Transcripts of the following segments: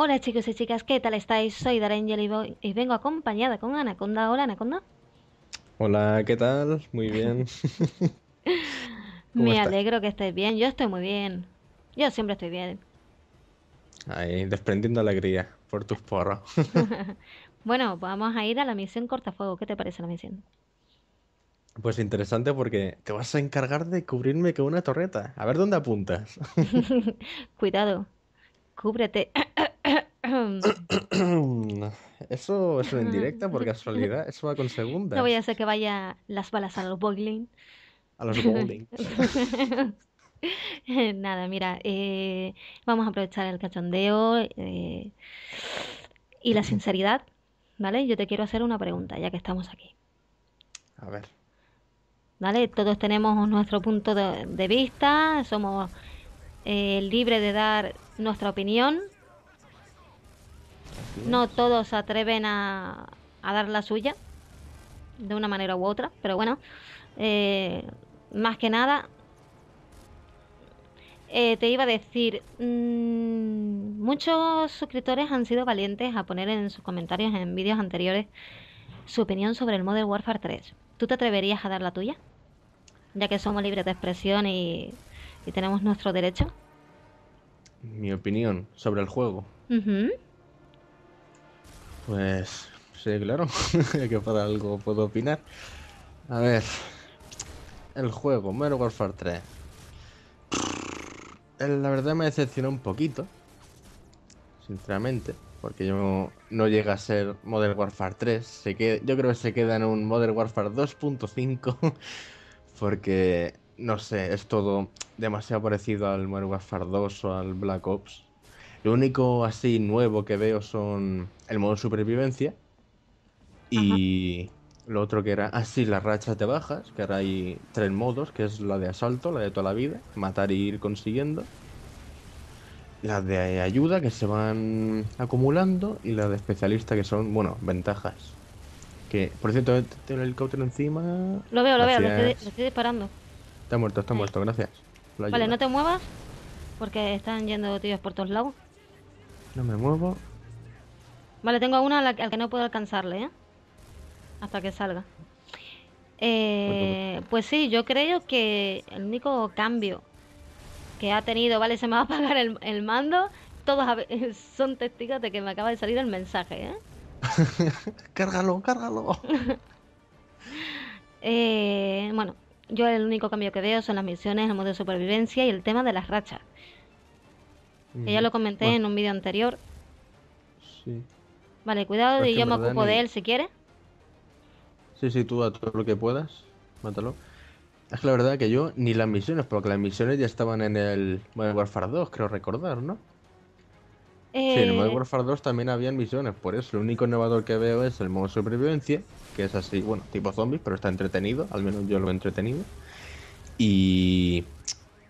Hola chicos y chicas, ¿qué tal estáis? Soy Darangel y, y vengo acompañada con Anaconda. Hola Anaconda. Hola, ¿qué tal? Muy bien. Me alegro que estés bien, yo estoy muy bien. Yo siempre estoy bien. Ahí, desprendiendo alegría por tus porros. bueno, vamos a ir a la misión Cortafuego. ¿Qué te parece la misión? Pues interesante porque te vas a encargar de cubrirme con una torreta. A ver dónde apuntas. Cuidado, cúbrete eso es una indirecta por casualidad. Eso va con segunda. No voy a hacer que vaya las balas a los bowling. A los bowling. Nada, mira, eh, vamos a aprovechar el cachondeo eh, y la sinceridad, ¿vale? Yo te quiero hacer una pregunta, ya que estamos aquí. A ver. ¿Vale? Todos tenemos nuestro punto de, vista, somos eh, libres de dar nuestra opinión no todos atreven a, a dar la suya, de una manera u otra, pero bueno, eh, más que nada, eh, te iba a decir, mm, muchos suscriptores han sido valientes a poner en sus comentarios en vídeos anteriores su opinión sobre el Modern Warfare 3. ¿Tú te atreverías a dar la tuya? Ya que somos libres de expresión y, tenemos nuestro derecho. Mi opinión sobre el juego. Pues sí, claro, que para algo puedo opinar. A ver, el juego, Modern Warfare 3. La verdad me decepcionó un poquito, sinceramente, porque yo no llega a ser Modern Warfare 3. yo creo que se queda en un Modern Warfare 2.5, porque, no sé, es todo demasiado parecido al Modern Warfare 2 o al Black Ops lo único así nuevo que veo son el modo supervivencia y lo otro que era así ah, las rachas te bajas, que ahora hay tres modos, que es la de asalto, la de toda la vida, matar e ir consiguiendo, la de ayuda que se van acumulando y la de especialista que son, bueno, ventajas. Que, por cierto, tengo el helicóptero encima. Lo veo, lo veo, lo estoy, disparando. Está muerto, está muerto, gracias. Vale, no te muevas porque están yendo tíos por todos lados. No me muevo. Vale, tengo una al que no puedo alcanzarle, ¿eh? Hasta que salga. Eh, pues sí, yo creo que el único cambio que ha tenido, vale, se me va a apagar el, mando. Todos son testigos de que me acaba de salir el mensaje, ¿eh? cárgalo, cárgalo. Eh, bueno, yo el único cambio que veo son las misiones, el modo de supervivencia y el tema de las rachas. Que ya lo comenté en un vídeo anterior. Sí. Vale, cuidado y pues yo me ocupo de él si quieres. Sí, sí, tú a todo lo que puedas. Mátalo. Es que la verdad que yo ni las misiones, porque las misiones ya estaban en el Modern Warfare 2, creo recordar, ¿no? Sí, en el Modern eh. Warfare 2 también habían misiones, por eso el único innovador que veo es el modo supervivencia, que es así, bueno, tipo zombies, pero está entretenido, al menos yo lo he entretenido. Y...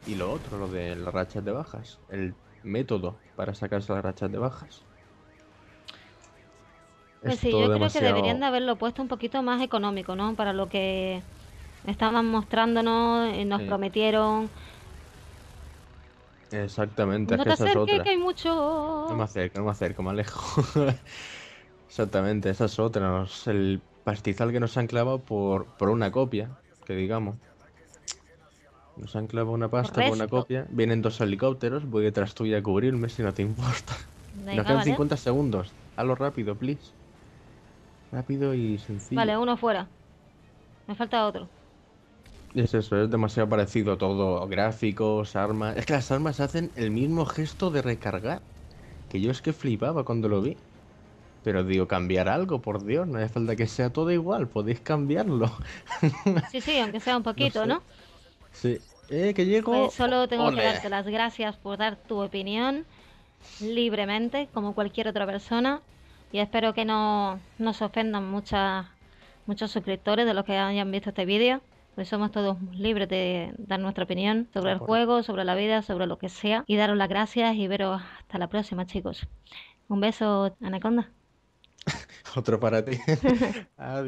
Y lo otro, lo de las rachas de bajas. El método para sacarse las rachas de bajas. Pues sí, yo creo que deberían de haberlo puesto un poquito más económico, ¿no? Para lo que estaban mostrándonos, eh, nos prometieron. Exactamente, no es te que es otra. que hay mucho. No me acerco, no me acerco, me alejo. Exactamente, esa es otra. El pastizal que nos han clavado por, por una copia, que digamos. Nos han clavado una pasta con una copia. Vienen dos helicópteros. Voy detrás tuya a cubrirme si no te importa. Nos quedan 50 segundos. Hazlo rápido, please. Rápido y sencillo. Vale, uno fuera. Me falta otro. Es eso, es demasiado parecido todo. Gráficos, armas. Es que las armas hacen el mismo gesto de recargar. Que yo es que flipaba cuando lo vi. Pero digo, cambiar algo, por Dios, no hace falta que sea todo igual, podéis cambiarlo. Sí, sí, aunque sea un poquito, ¿no? Sí. Eh, que llego. Pues solo tengo que darte las gracias por dar tu opinión libremente, como cualquier otra persona. Y espero que no nos ofendan muchos suscriptores de los que hayan visto este vídeo. Pues somos todos libres de dar nuestra opinión sobre el juego, sobre la vida, sobre lo que sea. Y daros las gracias y veros hasta la próxima, chicos. Un beso, Anaconda. Otro para ti. Adiós.